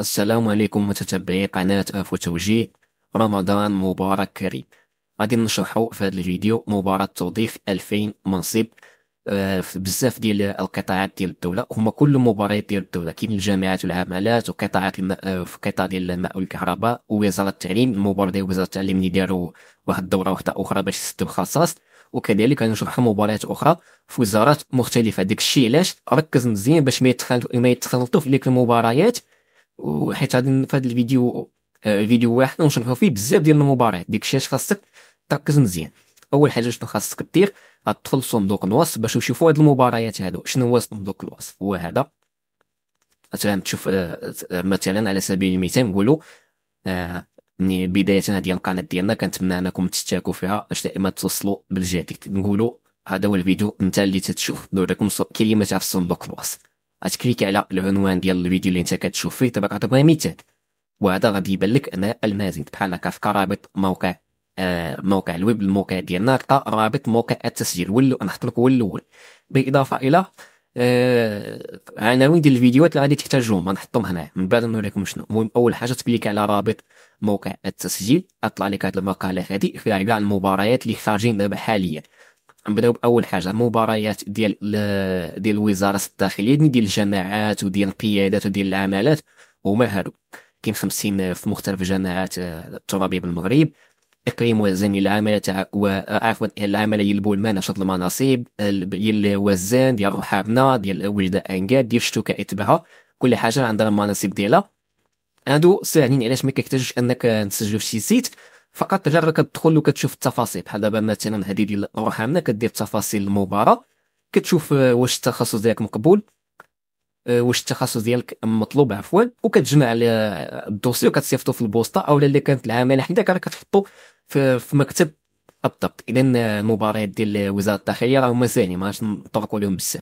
السلام عليكم متتبعي قناة أف وتوجيه رمضان مبارك كريم غادي نشرحو في هذا الفيديو مباراة توظيف 2000 منصب آه، في بزاف ديال القطاعات ديال الدولة هما كل المباريات ديال الدولة كاين الجامعات والعمالات وقطاعات الم... آه، في قطاع ديال الماء والكهرباء ووزارة التعليم المباراة ديال وزارة التعليم اللي داروا واحد الدورة واحدة أخرى باش يسدوا الخصاص وكذلك حتى مباريات اخرى في وزارات مختلفه داكشي علاش ركز مزيان باش ما يتخلطوا ما يتخلطوا في ديك المباريات وحيت غادي في هذا الفيديو آه، فيديو واحد نشرحوا فيه بزاف ديال المباريات داكشي علاش خاصك تركز مزيان اول حاجه شنو خاصك دير غتدخل صندوق الوصف باش تشوفوا هاد المباريات هادو شنو هو صندوق الوصف هو هذا مثلا تشوف آه، مثلا على سبيل المثال نقولوا آه، يعني بدايه هذه القناه ديالنا كنتمنى انكم تشتركوا فيها باش دائما توصلوا بالجديد نقولوا هذا هو الفيديو انت اللي تتشوف دور لكم كلمه في الصندوق الوصف غتكليكي على العنوان ديال الفيديو اللي انت كتشوف فيه دابا كنعطيك مثال وهذا غادي يبان لك انا المزيد بحال هكا في رابط موقع آه موقع الويب الموقع ديالنا لقى رابط موقع التسجيل ولو نحط لك هو الاول بالاضافه الى آه عناوين ديال الفيديوهات اللي غادي تحتاجوهم غنحطهم هنا من بعد نوريكم شنو المهم اول حاجه تكليك على رابط موقع التسجيل اطلع لك هذه المقاله هذه فيها كاع المباريات اللي خارجين دابا حاليا نبداو باول حاجه مباريات ديال ديال وزاره الداخليه يعني ديال الجماعات وديال القيادات وديال العمالات هما هادو كاين 50 في مختلف الجماعات آه، الترابي بالمغرب اقليم وزان العمل تاع عفوا العمل يلبو بولمان نشاط المناصب ديال وزان ديال روحابنا ديال وجده انكاد ديال شتوكا اتبعها كل حاجه عندها المناصب ديالها هادو ساهلين علاش ما كيحتاجش انك تسجل في شي سيت فقط غير كتدخل وكتشوف التفاصيل بحال دابا مثلا هذه ديال روحانا كدير تفاصيل المباراه كتشوف واش التخصص ديالك مقبول آه، واش التخصص ديالك مطلوب عفوا وكتجمع الدوسي وكتصيفطو في البوسطه اولا اللي كانت العامله حداك راه كتحطو في, في مكتب الضبط اذا المباريات ديال وزاره الداخليه راه هما ساهلين ما نطرقوا لهم بزاف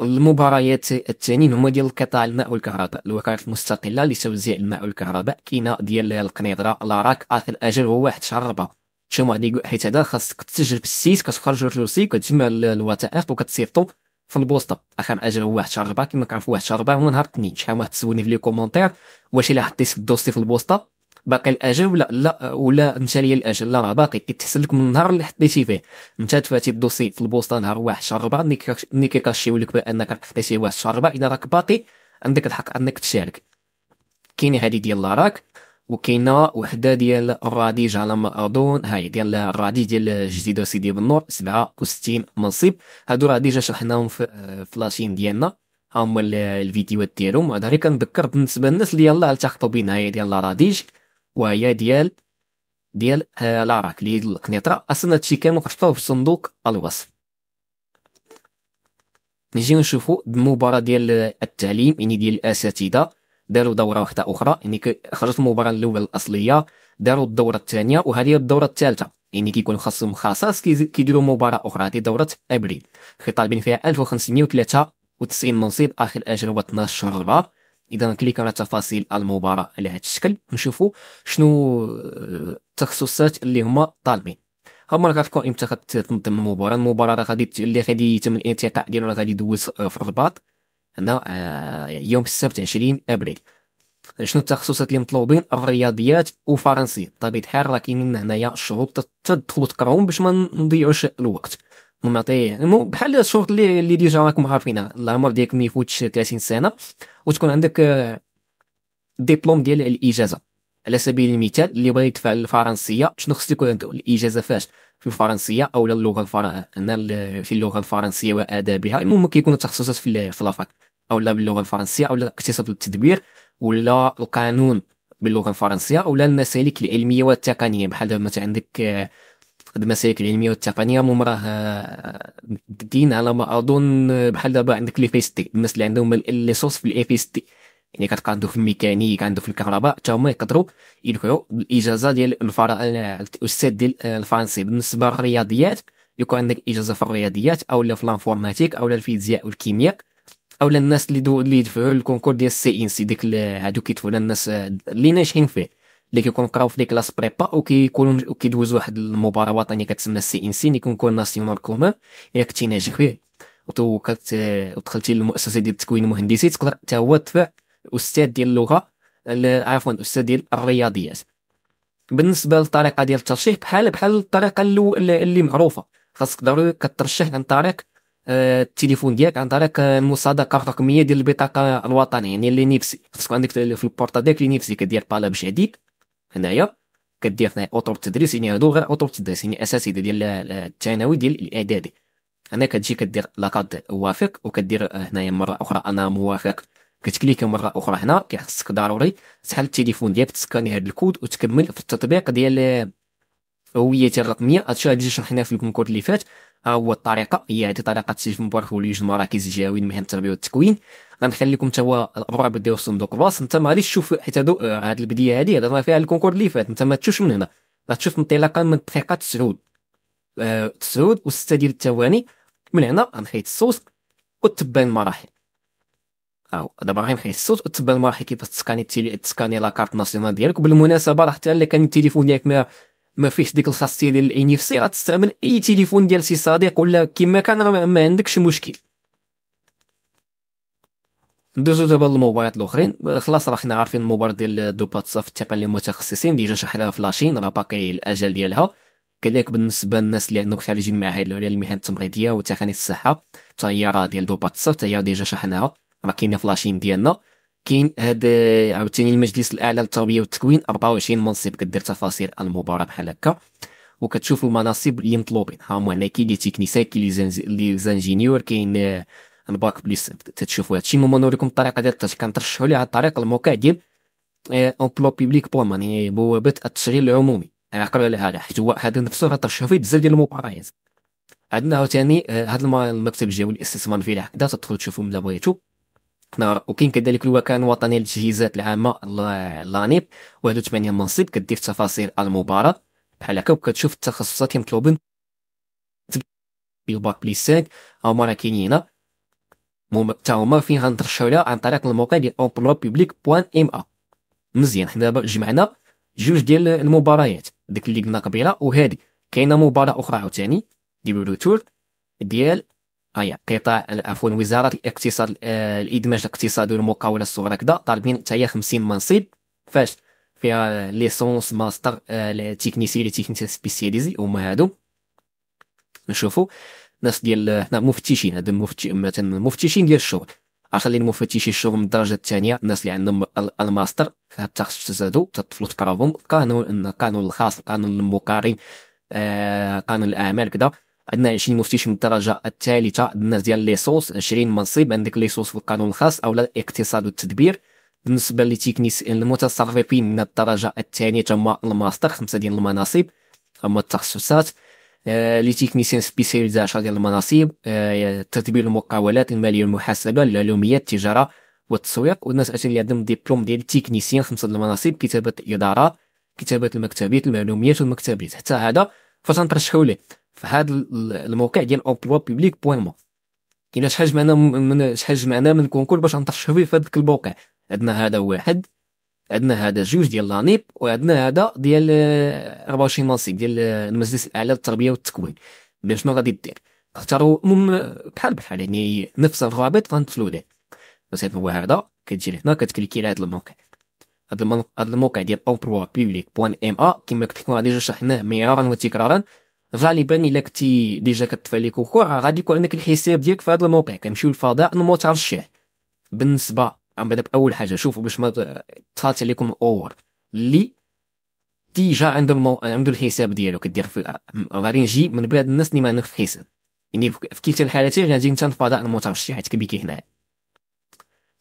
المباريات الثانيين هما ديال قطاع الماء والكهرباء الوكالات المستقله لتوزيع الماء والكهرباء كاينه ديال القنيطره لاراك اخر اجل هو واحد شهر ربعه شنو غادي حيت هذا خاصك تسجل في السيت كتخرج الروسي كتجمع الوثائق وكتصيفطو في البوسطه اخر اجل هو واحد شهر ربعه كما كنعرفوا واحد شهر ربعه هو نهار الاثنين شحال واحد تسولني في لي كومونتير واش الا حطيت الدوسي في البوسطه باقي الاجل ولا لا ولا انت ليا الاجل لا راه باقي كيتحسن لك من النهار اللي حطيتي فيه انت تفاتي الدوسي في البوسطه نهار واحد شهر ربعه ملي كيكاشيو لك بانك حطيتي واحد شهر ربعه اذا راك باقي عندك الحق انك تشارك كاينه هذه ديال لاراك وكاينه وحده ديال الراديج على ما اظن هاي ديال الراديج ديال جديده سيدي بنور 67 منصب هادو راه ديجا شرحناهم في فلاشين ديالنا هما الفيديوهات ديالهم هذا غير كنذكر بالنسبه للناس اللي يلاه التحقوا بنا هي ديال الراديج وهي ديال ديال آه، لاراك اللي هي القنيطره اصلا هادشي كامل كنحطوه في صندوق الوصف نجيو نشوفو المباراه ديال آه، التعليم يعني ديال الاساتذه داروا دوره واحده اخرى يعني خرجت المباراه الاولى الاصليه داروا الدوره الثانيه وهذه الدوره الثالثه يعني كيكون خاصهم خصاص كيديروا مباراه اخرى هذه دوره ابريل خطابين فيها 1593 منصب اخر اجل هو 12 شهر 4 اذا كليك على تفاصيل المباراه على هذا الشكل نشوفوا شنو التخصصات آه، اللي هما طالبين هما راه غتكون امتى غتنظم المباراه المباراه راه غادي اللي غادي يتم الانتقاء ديالو راه غادي يدوز آه، في الرباط هنا آه، يوم السبت 20 ابريل شنو التخصصات اللي مطلوبين الرياضيات وفرنسي بطبيعه الحال راه كاينين هنايا شروط تدخلوا تقراهم باش ما نضيعوش الوقت معطيه مو بحال الشروط اللي اللي ديجا راكم عارفينها العمر ديالك ما يفوتش 30 سنه وتكون عندك ديبلوم آه، ديال الاجازه على سبيل المثال اللي بغا يدفع الفرنسيه شنو خص يكون عنده الاجازه فاش في الفرنسيه او اللغه الفرنسيه هنا في اللغه الفرنسيه وادابها المهم كيكونوا تخصصات في في لافاك او لا باللغه الفرنسيه او الاقتصاد والتدبير ولا القانون باللغه الفرنسيه او لا المسالك العلميه والتقنيه بحال مثلا عندك آه، فقد المسالك العلميه والتقنيه هم راه مدين على ما اظن آه، بحال دابا عندك لي فيستي الناس اللي عندهم لي سوس في الاي فيس يعني يعني كتقادو في الميكانيك عنده في الكهرباء حتى هما يقدروا يدفعوا الاجازه ديال الفرا الاستاذ ديال آه، الفرنسي بالنسبه للرياضيات يكون عندك اجازه في الرياضيات او لا في لانفورماتيك لا الفيزياء والكيمياء اولا الناس اللي دو اللي يدفعوا الكونكور ديال السي ان سي ديك هادو كيدفعوا الناس آه، اللي ناجحين فيه اللي كيكونوا قراو في ديك كلاس بريبا وكيكونوا وكيدوزوا واحد المباراه وطنيه كتسمى السي ان سي اللي كنكون ناسيونال كومان الا كنتي ناجح فيه وتوكلت ودخلتي للمؤسسه ديال التكوين المهندسي تقدر حتى هو تبع استاذ ديال اللغه عفوا استاذ ديال الرياضيات بالنسبه للطريقه ديال الترشيح بحال بحال الطريقه اللي معروفه خاصك ضروري كترشح عن طريق آه، التليفون ديالك عن طريق آه، المصادقه الرقميه ديال البطاقه الوطنيه يعني اللي نيفسي خاصك عندك في البورطا ديالك اللي نيفسي كدير بالا عليك هنايا كدير هنا اطر التدريس يعني هادو غير اطر التدريس يعني اساسي ديال الثانوي ديال الاعدادي هنا كتجي كدير لاكاد وافق وكدير هنايا مره اخرى انا موافق كتكليك مره اخرى هنا كيخصك ضروري تحل التليفون ديالك تسكاني هاد الكود وتكمل في التطبيق ديال هويتي الرقميه هادشي اللي شرحناه في الكونكور اللي فات ها هو الطريقه هي هذه طريقه سيف مبارك ولجوج المراكز الجهويه مهنه التربيه والتكوين غنخليكم حتى هو الابواب ديال صندوق الباص انت ما غاديش تشوف حيت هادو آه، هاد البديه هادي هضرنا فيها الكونكور اللي فات انت ما تشوفش من هنا غتشوف انطلاقا من دقيقه 9 9 و6 ديال الثواني من هنا غنحيد الصوت وتبع المراحل ها دابا غير نحيد الصوت وتبع المراحل كيفاش تسكاني تسكاني لاكارت ناسيونال ديالك وبالمناسبه راه حتى اللي كان التليفون ديالك ما فيش ديك الخاصيه ديال الان ان اف سي غتستعمل اي تليفون ديال شي صديق ولا كما كان ما عندكش مشكل ندوزو دابا للموبايلات الاخرين خلاص راه حنا عارفين الموبايل ديال دوباتسا في التقن للمتخصصين ديجا شحالها في لاشين راه باقي الاجل ديالها كذلك بالنسبه للناس اللي عندهم خارجين معاهد العليا للمهن التمريضيه وتقنيه الصحه حتى ديال دوباتسا حتى هي ديجا شحناها راه كاينه في لاشين ديالنا كاين هاد عاوتاني المجلس الاعلى للتربيه والتكوين 24 منصب كدير تفاصيل المباراه بحال هكا وكتشوف المناصب اللي مطلوبين ها هما تيكنيسي كاين لي تكنيسيان كاين لي زانجينيور كاين الباك بليس تتشوفوا هادشي ماما نوريكم الطريقه ديال الترشيح كنترشحوا ليها الطريق الموقع ديال بلو بيبليك بوم يعني بوابه التشغيل العمومي عقل على هذا حيت هو هذا نفسه غترشحوا فيه بزاف ديال المباريات عندنا عاوتاني آه، هاد المكتب الجوي الاستثمار في العقده تدخل تشوفوا ملا بغيتو نهار وكاين كذلك الوكاله الوطنيه للتجهيزات العامه لانيب 81 منصب كدير تفاصيل المباراه بحال هكا وكتشوف التخصصات اللي مطلوبين بالباك 5 هما راه كاينين حتى هما فين غنترشاو لها عن طريق الموقع ديال امبلوا بوبليك بوان ام ا مزيان حنا دابا جمعنا جوج ديال المباريات ديك اللي قلنا قبيله وهادي كاينه مباراه اخرى عاوتاني ديال بلوتور ديال اي قطاع عفوا وزاره الاقتصاد آه، الادماج الاقتصادي والمقاوله الصغرى كذا طالبين حتى هي 50 منصب فاش فيها ليسونس ماستر آه، تكنيسي لي تكنيسي سبيسياليزي هما هادو نشوفوا ناس ديال حنا آه، مفتشين هادو المفتش مثلا مفتشين ديال الشغل اخلي المفتشي الشغل من الدرجه الثانيه الناس اللي عندهم الماستر في هاد التخصص هادو تطفلوا تقراهم قانون القانون الخاص القانون المقارن قانون الاعمال كذا عندنا 20 مفتش من الدرجه الثالثه الناس ديال ليسونس 20 منصب عندك ليسونس في القانون الخاص او الاقتصاد والتدبير بالنسبه لتكنيس المتصرفين من الدرجه الثانيه تما الماستر خمسه ديال المناصب اما التخصصات آه، لي تيكنيسيان سبيسياليز 10 ديال المناصب آه، تدبير المقاولات الماليه والمحاسبه العلوميات التجاره والتسويق والناس اتى اللي عندهم ديبلوم ديال تيكنيسيان خمسه ديال المناصب كتابه الاداره كتابه المكتبات المعلوميات والمكتبات حتى هذا فاش ليه فهاد الموقع ديال امبلوا بوبليك بوان ما كاين شحال جمعنا من حاجه معنا من كونكور باش نطرشوا فيه في هذاك الموقع عندنا هذا واحد عندنا هذا جوج ديال لانيب وعندنا هذا ديال 24 آه، منصب ديال آه، المجلس الاعلى للتربيه والتكوين بين شنو غادي دير اختاروا بحال بحال يعني نفس الرابط غندخلوا ليه بس هو هذا كتجي هنا كتكليكي على هذا الموقع هذا الموقع ديال امبلوا بوبليك بوان ام ا كما غادي ديجا شرحناه مرارا وتكرارا غالبا الا كنتي ديجا كطفي عليك وقوع غادي يكون عندك الحساب ديالك في هذا الموقع كنمشيو للفضاء نموت على الشاه بالنسبه بدا باول حاجه شوفوا باش ما تصات عليكم الاور اللي ديجا عند المو... عند الحساب ديالو كدير في غادي نجي من بعد الناس اللي ما عندهمش الحساب يعني في كلتا الحالتين غادي انت الفضاء المترشح على الشاه حيت كبيكي هنايا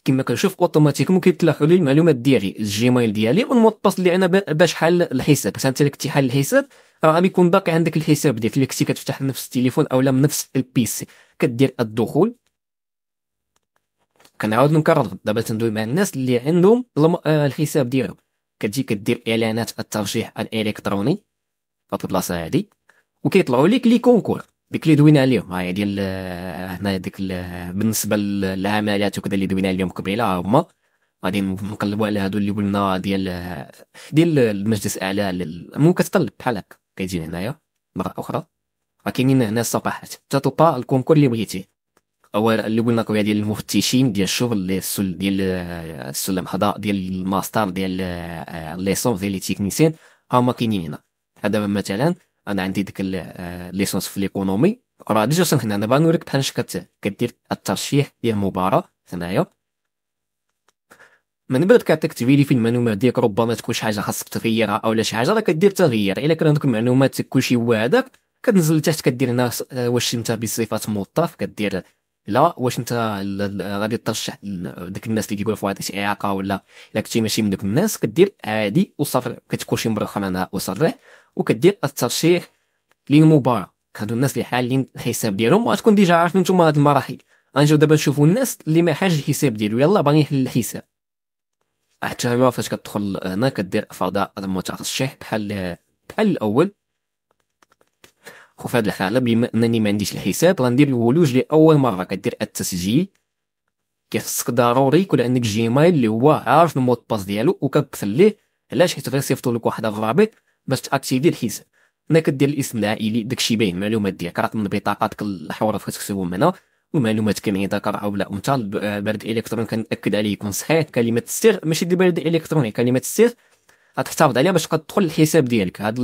كما كنشوف اوتوماتيكمون كيتلاقوا لي المعلومات ديالي الجيميل ديالي والمتصل اللي انا باش حل الحساب حتى انت حل الحساب راه يكون باقي عندك الحساب ديالك اللي كنتي كتفتح نفس التليفون اولا من نفس البيسي كدير الدخول كنعاود نكرر دابا تندوي مع الناس اللي عندهم آه، الحساب ديالهم كتجي كدير اعلانات الترشيح الالكتروني في هاد البلاصه هادي وكيطلعوا لك لي كونكور ديك اللي دوينا عليهم هاي ديال آه، هنا ديك بالنسبه للعمليات وكذا اللي دوينا عليهم قبيله هما غادي نقلبوا على هادو اللي قلنا ديال آه، ديال المجلس الاعلى ممكن كتطلب بحال هكا كيجي هنايا مره اخرى راه كاينين هنا الصفحات تلقى الكونكور اللي بغيتي هو اللي قلنا قبيله ديال المفتشين ديال الشغل السل ديال آه، السلم حضاء ديال الماستر ديال ليسونس ديال لي تيكنيسيان هما كاينين هنا هذا مثلا انا عندي ديك آه، ليسونس في ليكونومي راه ديجا وصلنا هنا انا بغا نوريك بحالاش كدير الترشيح ديال المباراه هنايا من بعد كيعطيك تفيلي في المعلومات ديالك ربما تكون شي حاجه خاصك تغيرها او لا شي حاجه راه كدير تغيير الا كان عندك المعلومات كلشي هو هذاك كتنزل لتحت كدير هنا آه، واش انت بصفه موظف كدير لا واش انت غادي ترشح داك الناس اللي كيقولوا فواحد شي اعاقه ولا الا كنتي ماشي من دوك الناس كدير عادي وصافي كتكون شي مره انا وصريح وكدير الترشيح للمباراه هادو الناس اللي حالين الحساب ديالهم وغتكون ديجا عارف نتوما هاد المراحل غنجيو دابا نشوفوا الناس اللي ما حاج الحساب ديالو يلا باغي يحل الحساب حتى فاش كتدخل هنا كدير فضاء المترشح بحال بحال الاول وفي هذه الحاله بما انني ما عنديش الحساب غندير الولوج لاول مره كدير التسجيل كيخصك ضروري يكون عندك جيميل اللي هو عارف المود باس ديالو وكبكثر ليه علاش حيت غيصيفطوا لك واحد الرابط باش تاكتيفي الحساب هنا كدير الاسم العائلي داكشي باين المعلومات ديالك راه من بطاقاتك الحروف كتكتبهم هنا المعلومات كنعيدها كرعه ولا انثى البريد الالكتروني كنأكد عليه يكون صحيح كلمه السر ماشي ديال البريد الالكتروني كلمه السر غتحتفظ عليها باش تبقى تدخل الحساب ديالك هاد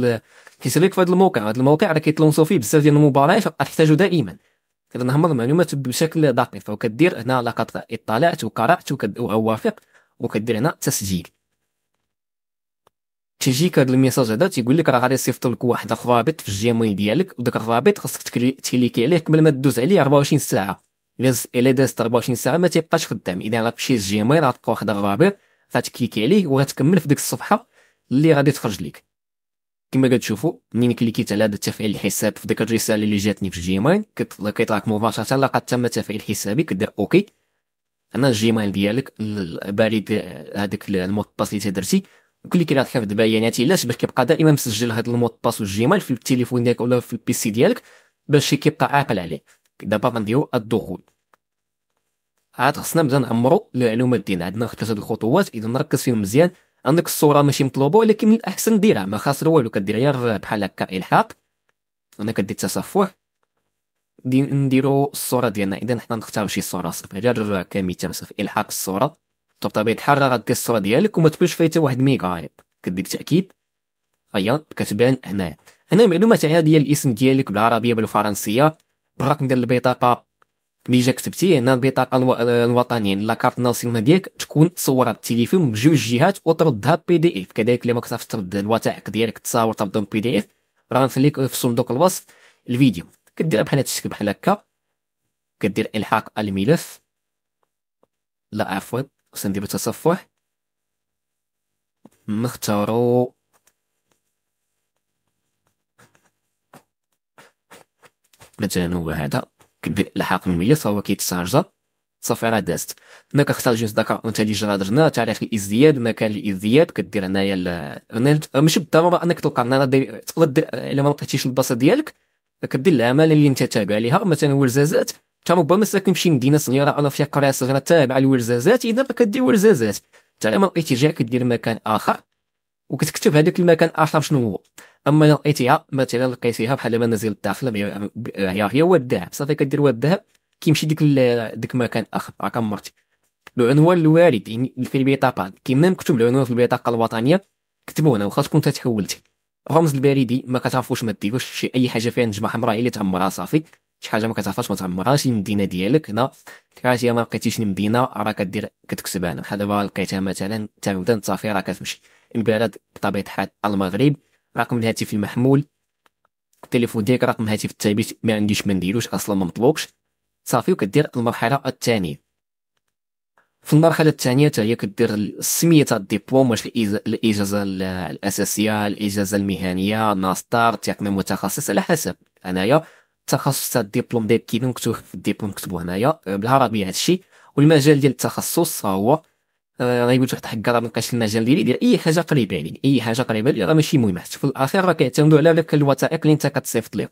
الحساب ديالك في هذا الموقع هذا الموقع راه كيتلونسو فيه بزاف ديال المباريات غتحتاجو دائما كذا المعلومات بشكل دقيق وكدير هنا لقد اطلعت وقرات ووافق وكدير هنا تسجيل تيجيك هاد الميساج هذا تيقول لك راه غادي يصيفط لك واحد الرابط في الجيميل ديالك وداك الرابط خاصك تكليكي عليه قبل ما تدوز عليه 24 ساعه الا دازت 24 ساعه ما تيبقاش خدام اذا غتمشي للجيميل غتلقى واحد الرابط غتكليكي عليه وغتكمل في ديك الصفحه اللي غادي تخرج لك كما كتشوفوا منين كليكيت على هذا تفعيل الحساب في ديك الرساله اللي جاتني في الجيميل كيطلعك مباشره لقد تم تفعيل حسابي كدير اوكي انا الجيميل ديالك البريد هذاك المود اللي تدرتي كليكي راه تحفظ بياناتي علاش باش كيبقى دائما مسجل هذا المود باس والجيميل في التليفون ديالك ولا في البيسي ديالك باش كيبقى عاقل عليه دابا غنديرو الدخول عاد خصنا نبدا نعمرو المعلومات ديالنا عندنا ثلاثه الخطوات اذا نركز فيهم مزيان عندك الصوره ماشي مطلوبه ولكن من الاحسن ديرها ما خاص والو كدير غير بحال هكا الحاق انا كدير التصفح دي نديرو الصوره ديالنا اذا حنا نختار شي صوره صافي غير كمثال صافي الحاق الصوره بطبيعه الحال راه غدير الصوره ديالك وما تبقاش فيها حتى واحد ميغا كدير تاكيد هيا كتبان هنا هنا معلومات عاديه الاسم ديالك بالعربيه بالفرنسيه بالرقم ديال البطاقه اللي جا كتبتيه هنا البطاقه الوطنيه لا كارت الناصيه ديالك تكون تصورها بالتليفون بجوج جهات وتردها بي دي اف كذلك اللي ما كتعرفش ترد الوثائق ديالك تصاور ترد بي دي اف راه غنخليك في صندوق الوصف الفيديو كدير بحال الشكل بحال هكا كدير الحاق الملف لا عفوا ندير بالتصفح نختارو مثلا هو هذا الحاكميه فهو كيتستنجد صافي راه دازت هنا كنختار داك ذكاء اللي جرى درنا تاريخ الازدياد مكان الازدياد كدير هنايا ماشي بالضروره انك تلقى هنا تقدر دير الا ما لقيتيش البلاصه ديالك كدير العمل اللي انت تابع ليها مثلا ورزازات انت ربما ساكن شي مدينه صغيره انا فيها قريه صغيره تابعه للورزازات اذا كدير ورزازات الى ما لقيتي جهه كدير مكان اخر وكتكتب هذاك المكان اخر شنو هو اما الى لقيتيها مثلا لقيتيها بحال منازل الداخل هي هي والذهب صافي كدير والذهب كيمشي ديك ديك مكان اخر راك مرتي العنوان الوارد يعني في البطاقه كيما مكتوب العنوان في البطاقه الوطنيه كتبوه هنا واخا تكون تحولتي الرمز البريدي ما كتعرفوش ما ديروش شي اي حاجه فيها نجمه حمراء هي اللي تعمرها صافي شي حاجه ما كتعرفهاش ما تعمرهاش المدينه ديالك هنا كراتي ما لقيتيش المدينه راه كدير كتكتب هنا بحال دابا لقيتها مثلا تاودان صافي راه كتمشي البلد بطبيعه الحال المغرب رقم الهاتف المحمول التليفون ديالك رقم هاتف الثابت ما عنديش ما نديروش اصلا ما مطلوبش صافي وكدير المرحله الثانيه في المرحله الثانيه هي كدير السميه تاع الدبلوم واش الاجازه الاساسيه الاجازه المهنيه ماستر تقنيه متخصص على حسب انايا التخصص تاع الدبلوم ديالك كي مكتوب في الدبلوم مكتوب هنايا آه، بالعربيه هادشي والمجال ديال التخصص هو غيقول واحد حكا راه مابقاش المجال ديالي دير اي حاجه قريبه عليك اي حاجه قريبه ليا راه ماشي مهم حتى في الاخير راه كيعتمدوا على داك الوثائق اللي انت كتصيفط ليه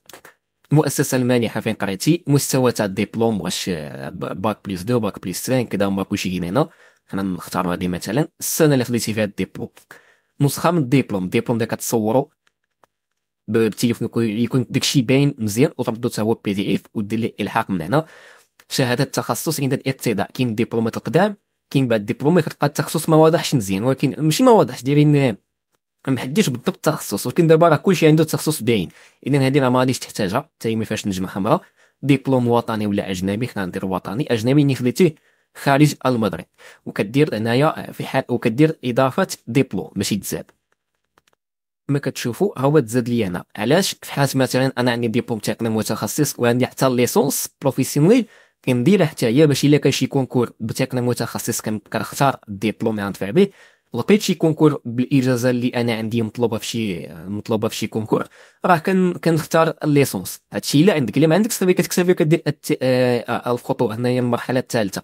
المؤسسه المانحه فين قريتي مستوى تاع الدبلوم واش باك بليس دو باك بليس 3 كذا هما كلشي هنا حنا نختاروا هذه مثلا السنه اللي خديتي فيها الدبلوم نسخه من الدبلوم الدبلوم اللي كتصوروا بالتليفون يكون داكشي باين مزيان وتردو حتى هو بي دي اف ودير ليه الحاق من هنا شهاده تخصص عند الاقتداء كاين دبلومات القدام كاين بعض الدبلومات كتلقى التخصص ما واضحش مزيان ولكن ماشي ما واضحش دايرين محدش بالضبط التخصص ولكن دابا راه كلشي عنده تخصص باين اذا هذه راه ما غاديش تحتاجها حتى هي ما فيهاش نجمه حمراء دبلوم وطني ولا اجنبي خلينا ندير وطني اجنبي اللي خديتي خارج المغرب وكدير هنايا في حال وكدير اضافه دبلوم ماشي تزاد ما كتشوفوا هو تزاد لي انا علاش في حال مثلا انا عندي ديبلوم تقني متخصص وعندي حتى ليسونس بروفيسيونيل كنديرها حتى هي باش الا كان شي كونكور بتقني متخصص كنختار الدبلوم اللي غندفع به لقيت شي كونكور بالاجازه اللي انا عندي مطلوبه في شي مطلوبه في شي كونكور راه كن كنختار الليسونس هادشي الا عندك الا ما عندكش صافي كتكتفي كدير آه، آه، الخطوه هنايا المرحله الثالثه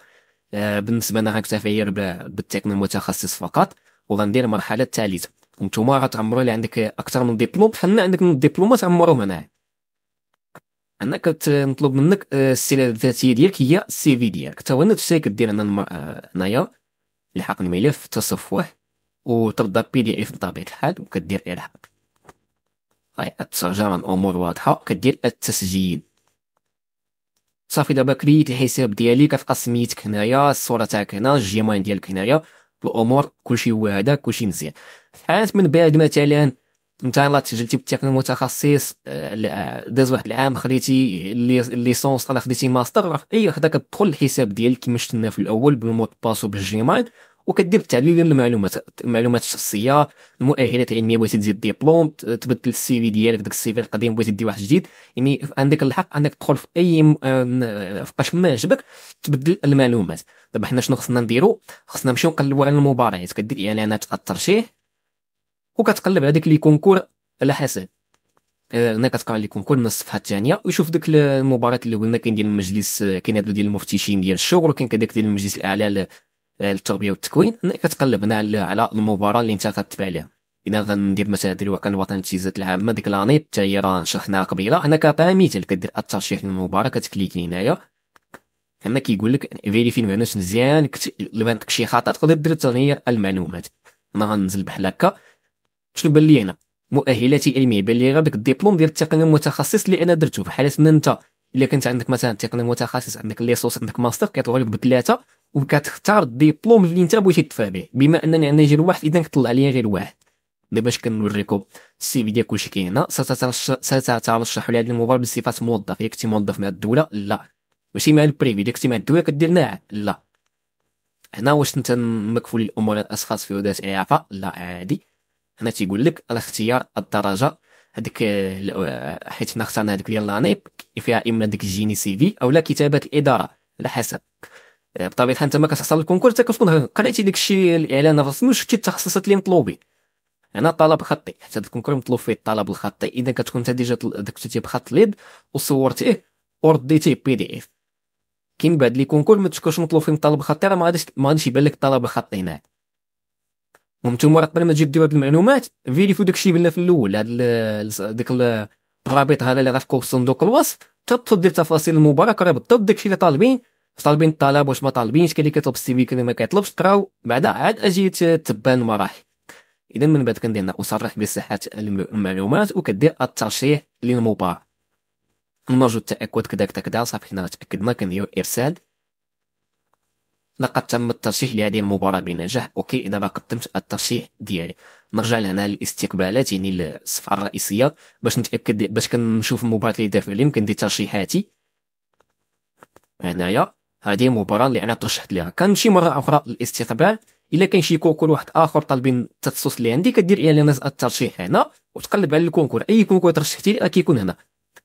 آه، بالنسبه انا غنكتفي بالتقني المتخصص فقط وغندير المرحله الثالثه وانتم راه تعمروا اللي عندك اكثر من دبلوم بحال عندك من الدبلومات عمروا هنايا هنا كنطلب منك آه، السيره الذاتيه ديالك هي السي في ديالك حتى هو نفس كدير هنا آه، هنايا لحق الملف تصفح وتبدا بي دي اف بطبيعه الحال وكدير الحق هاي ترجع الامور واضحه كدير التسجيل صافي دابا كريت الحساب ديالي كتلقى سميتك هنايا الصوره تاعك هنا الجيمين ديالك هنايا الامور كلشي هو هذا كلشي مزيان حيت من بعد مثلا انت يلا جبتي بالتقني متخصص داز واحد العام خديتي ليسونس ولا خديتي ماستر في اي وحده كتدخل الحساب ديالك كما شفنا في الاول بالمود باس وبالجيمايل وكدير التعديل ديال المعلومات المعلومات الشخصيه المؤهلات العلميه بغيتي تزيد ديبلوم تبدل السي في ديالك داك السي في القديم بغيتي دير واحد جديد يعني عندك الحق انك تدخل في اي آه، آه، فقاش فاش ما عجبك تبدل المعلومات دابا حنا شنو خصنا نديرو خصنا نمشيو نقلبو على المباريات كدير اعلانات على الترشيح وكتقلب على ديك لي كونكور على حسب آه، هنا كتقرا لي كونكور من الصفحه الثانيه ويشوف ديك المباراه اللي قلنا كاين ديال المجلس آه، كاين هذا ديال المفتشين ديال الشغل وكاين كذاك ديال المجلس الاعلى آه، للتربيه والتكوين هنا كتقلب هنا على المباراه اللي انت غتبع لها الا غندير مثلا دير وكان الوطن التجهيزات العامه ديك لاني حتى هي راه شرحناها قبيله هنا كعطيها مثال كدير الترشيح للمباراه كتكليكي هنايا هنا كيقول لك فيريفي المعنوس مزيان الا عندك شي خطا تقدر دير تغيير المعلومات انا غنزل بحال هكا شنو بان لي هنا مؤهلاتي علميه بان لي غير داك الدبلوم ديال التقني المتخصص اللي انا درته حاله ان انت الا كنت عندك مثلا تقني متخصص عندك ليسوس عندك ماستر كيطلعوا لك بثلاثه وكتختار الدبلوم اللي انت بغيتي تدفع به بما انني عندي غير واحد اذا كطلع لي غير واحد دابا اش كنوريكم السي في ديال كلشي كاين هنا ستترشح لهذا المباراه بصفه موظف ياك كنتي موظف مع الدوله لا ماشي مع البريفي الا كنتي مع الدوله كدير ناعم لا هنا واش انت مكفول الامور الاشخاص في ودات الاعفاء لا عادي هنا تيقول لك الاختيار الدرجه هذيك حيت حنا اخترنا هذيك ديال لانيب فيها اما ديك الجيني سي في اولا كتابه الاداره على حسب آه، بطبيعه الحال انت ما كتحصل الكونكور حتى كتكون قريتي داك الشيء الاعلان الرسمي وشفتي التخصصات اللي مطلوبين هنا طلب خطي حتى الكونكور مطلوب فيه الطلب الخطي اذا كتكون انت ديجا دكتي بخط ليد وصورتيه ورديتيه بي دي اف كاين بعد لي كونكور ما تكونش مطلوب فيهم الطلب الخطي راه ما غاديش ما غاديش يبان لك الطلب الخطي هناك المهم نتوما قبل ما تجي ديروا هاد المعلومات فيريفيو داكشي بالنا في الاول هاد ديك الرابط هذا اللي راه في صندوق الوصف تطلب دير تفاصيل المباراه راه بالضبط داكشي اللي طالبين طالبين الطلب واش ما طالبينش كاين اللي كيطلب السي في كاين اللي ما كيطلبش تقراو بعدا عاد اجي تبان المراحل اذا من بعد كندير اصرح بصحه المعلومات وكدير الترشيح للمباراه نرجو التاكد كذا كذا كذا صافي حنا تاكدنا كنديرو ارسال لقد تم الترشيح لهذه المباراة بنجاح أوكي إذا ما قدمت الترشيح ديالي نرجع لهنا للاستقبالات يعني للصفحة الرئيسية باش نتأكد باش كنشوف المباراة اللي دافع عليهم كندير ترشيحاتي هنايا هذه المباراة اللي أنا ترشحت لها كنمشي مرة أخرى للاستقبال الا كان شي كونكور واحد اخر طالبين التخصص اللي عندي كدير يعني الترشيح هنا وتقلب على الكونكور اي كونكور ترشحتي راه كيكون هنا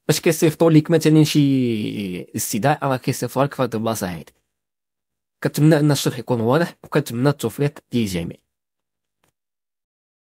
باش كيصيفطوا لك مثلا شي استدعاء راه كيصيفطوا لك في هاد البلاصه هادي كنتمنى ان الشرح يكون واضح وكنتمنى التوفيق للجميع